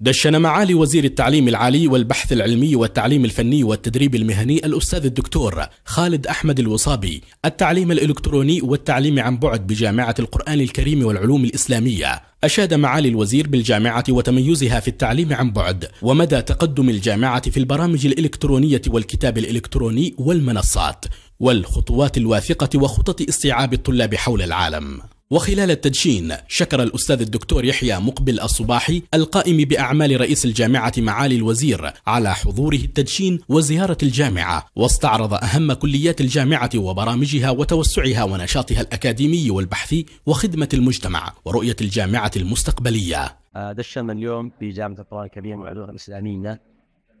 دشن معالي وزير التعليم العالي والبحث العلمي والتعليم الفني والتدريب المهني الأستاذ الدكتور خالد أحمد الوصابي التعليم الإلكتروني والتعليم عن بعد بجامعة القرآن الكريم والعلوم الإسلامية أشاد معالي الوزير بالجامعة وتميزها في التعليم عن بعد ومدى تقدم الجامعة في البرامج الإلكترونية والكتاب الإلكتروني والمنصات والخطوات الواثقة وخطط استيعاب الطلاب حول العالم وخلال التدشين شكر الأستاذ الدكتور يحيى مقبل الصباحي القائم بأعمال رئيس الجامعة معالي الوزير على حضوره التدشين وزيارة الجامعة واستعرض أهم كليات الجامعة وبرامجها وتوسعها ونشاطها الأكاديمي والبحثي وخدمة المجتمع ورؤية الجامعة المستقبلية آه، دشنا اليوم في جامعة القرآن الكريم والعلوم الإسلامية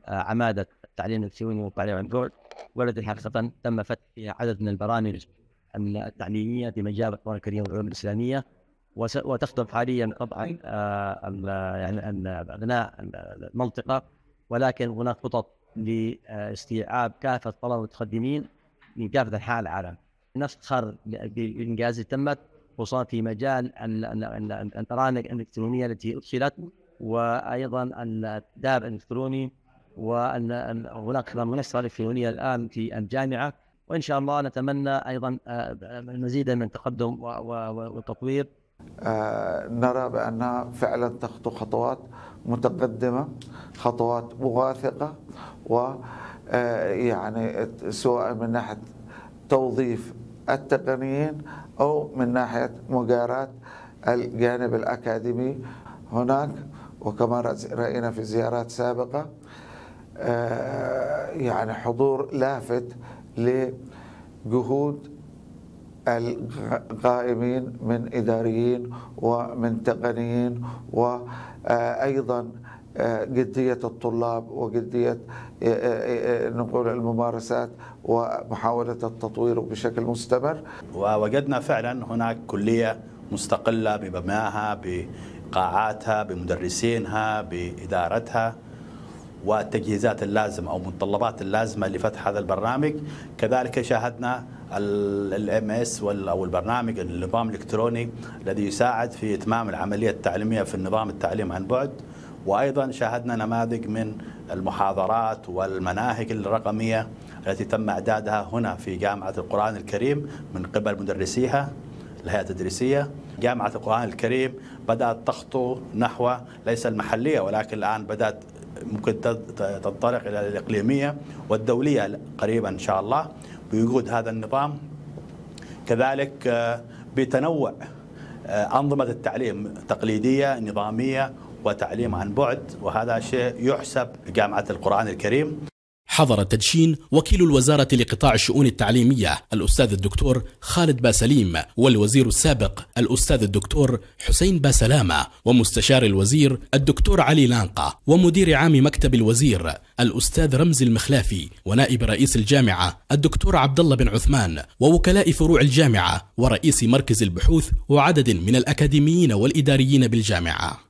آه، عمادة التعليم السيوني والتعليم عن بعد والتي حقيقة تم فتح عدد من البرامج التعليميه في مجال القران الكريم والعلوم الاسلاميه وتخدم حاليا طبعا آه، يعني ابناء المنطقه ولكن هناك خطط لاستيعاب كافه طلبه المتقدمين من كافه انحاء العالم. نفخر بانجاز تمت خصوصا في مجال البرامج الالكترونيه التي ادخلت وايضا الدار الالكتروني وان هناك منصه الكترونيه الان في الجامعه وان شاء الله نتمنى ايضا المزيد آه، آه، من التقدم والتطوير آه، نرى بانها فعلا تخطو خطوات متقدمه خطوات مواثقه و يعني سواء من ناحيه توظيف التقنيين او من ناحيه مجارات الجانب الاكاديمي هناك وكما راينا في زيارات سابقه يعني حضور لافت لجهود القائمين من إداريين ومن تقنيين وأيضا آه، جدية الطلاب وجدية آه، آه، نقول الممارسات ومحاولة التطوير بشكل مستمر ووجدنا فعلا هناك كلية مستقلة بمبناها بقاعاتها بمدرسينها بإدارتها والتجهيزات اللازمة أو المتطلبات اللازمة لفتح هذا البرنامج كذلك شاهدنا الـ اس او البرنامج النظام الالكتروني الذي يساعد في اتمام العمليه التعليميه في النظام التعليم عن بعد وايضا شاهدنا نماذج من المحاضرات والمناهج الرقميه التي تم اعدادها هنا في جامعه القران الكريم من قبل مدرسيها الهيئه التدريسيه جامعه القران الكريم بدات تخطو نحو ليس المحليه ولكن الان بدات ممكن تنطلق إلى الإقليمية والدولية قريبا إن شاء الله بوجود هذا النظام كذلك آه، بتنوع آه، أنظمة التعليم تقليدية نظامية وتعليم عن بعد وهذا شيء يحسب جامعة القرآن الكريم حضر التدشين وكيل الوزارة لقطاع الشؤون التعليمية الأستاذ الدكتور خالد باسليم والوزير السابق الأستاذ الدكتور حسين باسلامة ومستشار الوزير الدكتور علي لانقة ومدير عام مكتب الوزير الأستاذ رمزي المخلافي ونائب رئيس الجامعة الدكتور عبد الله بن عثمان ووكلاء فروع الجامعة ورئيس مركز البحوث وعدد من الأكاديميين والإداريين بالجامعة